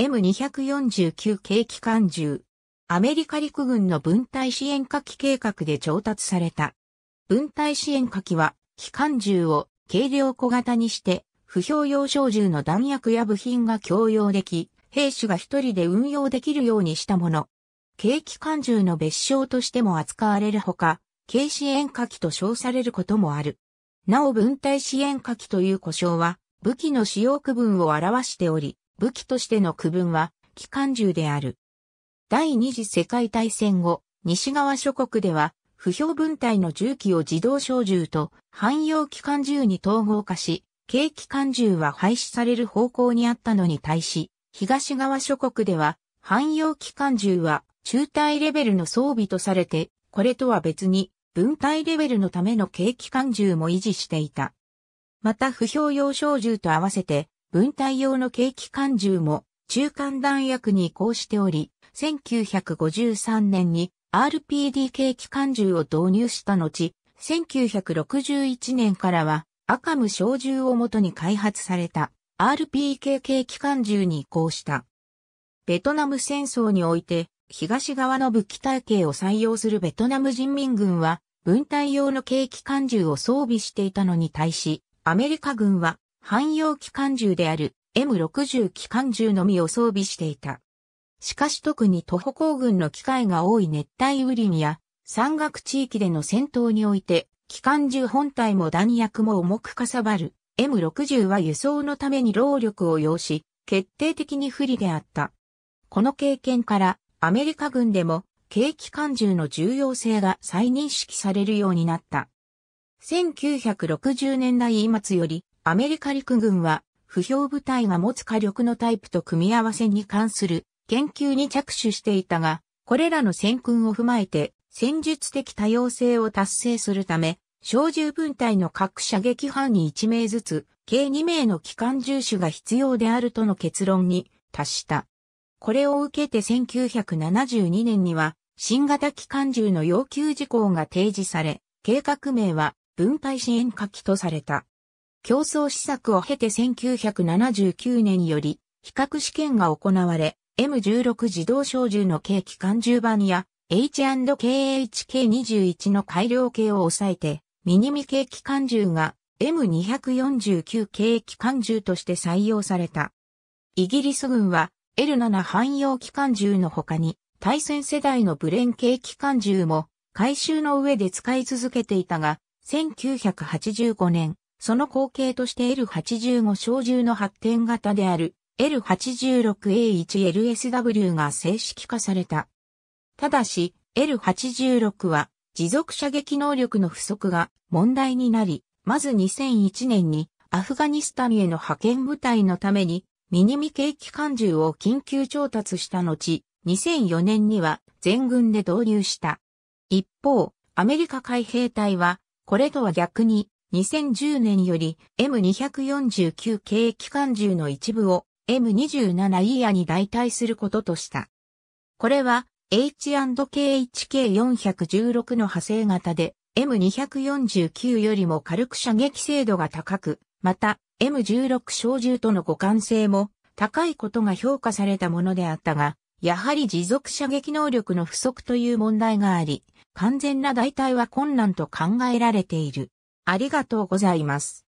M249 軽機関銃。アメリカ陸軍の分隊支援火器計画で調達された。分隊支援火器は、機関銃を軽量小型にして、不評用小銃の弾薬や部品が共用でき、兵士が一人で運用できるようにしたもの。軽機関銃の別称としても扱われるほか、軽支援火器と称されることもある。なお分隊支援火器という呼称は、武器の使用区分を表しており、武器としての区分は、機関銃である。第二次世界大戦後、西側諸国では、不評分隊の銃器を自動小銃と汎用機関銃に統合化し、軽機関銃は廃止される方向にあったのに対し、東側諸国では、汎用機関銃は中隊レベルの装備とされて、これとは別に、分隊レベルのための軽機関銃も維持していた。また不評用小銃と合わせて、分体用の軽機関銃も中間弾薬に移行しており、1953年に RPD 軽機関銃を導入した後、1961年からは赤ム小銃をもとに開発された RPK 軽機関銃に移行した。ベトナム戦争において東側の武器体系を採用するベトナム人民軍は分隊用の軽機関銃を装備していたのに対しアメリカ軍は汎用機関銃である M60 機関銃のみを装備していた。しかし特に徒歩行軍の機会が多い熱帯雨林や山岳地域での戦闘において、機関銃本体も弾薬も重くかさばる。M60 は輸送のために労力を要し、決定的に不利であった。この経験から、アメリカ軍でも、軽機関銃の重要性が再認識されるようになった。1960年代末より、アメリカ陸軍は、不評部隊が持つ火力のタイプと組み合わせに関する研究に着手していたが、これらの戦訓を踏まえて、戦術的多様性を達成するため、小銃分隊の各射撃班に1名ずつ、計2名の機関銃手が必要であるとの結論に達した。これを受けて1972年には、新型機関銃の要求事項が提示され、計画名は分配支援火器とされた。競争施策を経て1979年より、比較試験が行われ、M16 自動小銃の軽機関銃版や H&KHK21 の改良系を抑えて、ミニミ軽機関銃が M249 軽機関銃として採用された。イギリス軍は L7 汎用機関銃の他に、対戦世代のブレン系機関銃も回収の上で使い続けていたが、1985年、その後継として L85 小銃の発展型である L86A1LSW が正式化された。ただし、L86 は持続射撃能力の不足が問題になり、まず2001年にアフガニスタンへの派遣部隊のためにミニミ系機関銃を緊急調達した後、2004年には全軍で導入した。一方、アメリカ海兵隊はこれとは逆に2010年より M249 系機関銃の一部を M27 イヤに代替することとした。これは H&KHK416 の派生型で M249 よりも軽く射撃精度が高く、また M16 小銃との互換性も高いことが評価されたものであったが、やはり持続射撃能力の不足という問題があり、完全な代替は困難と考えられている。ありがとうございます。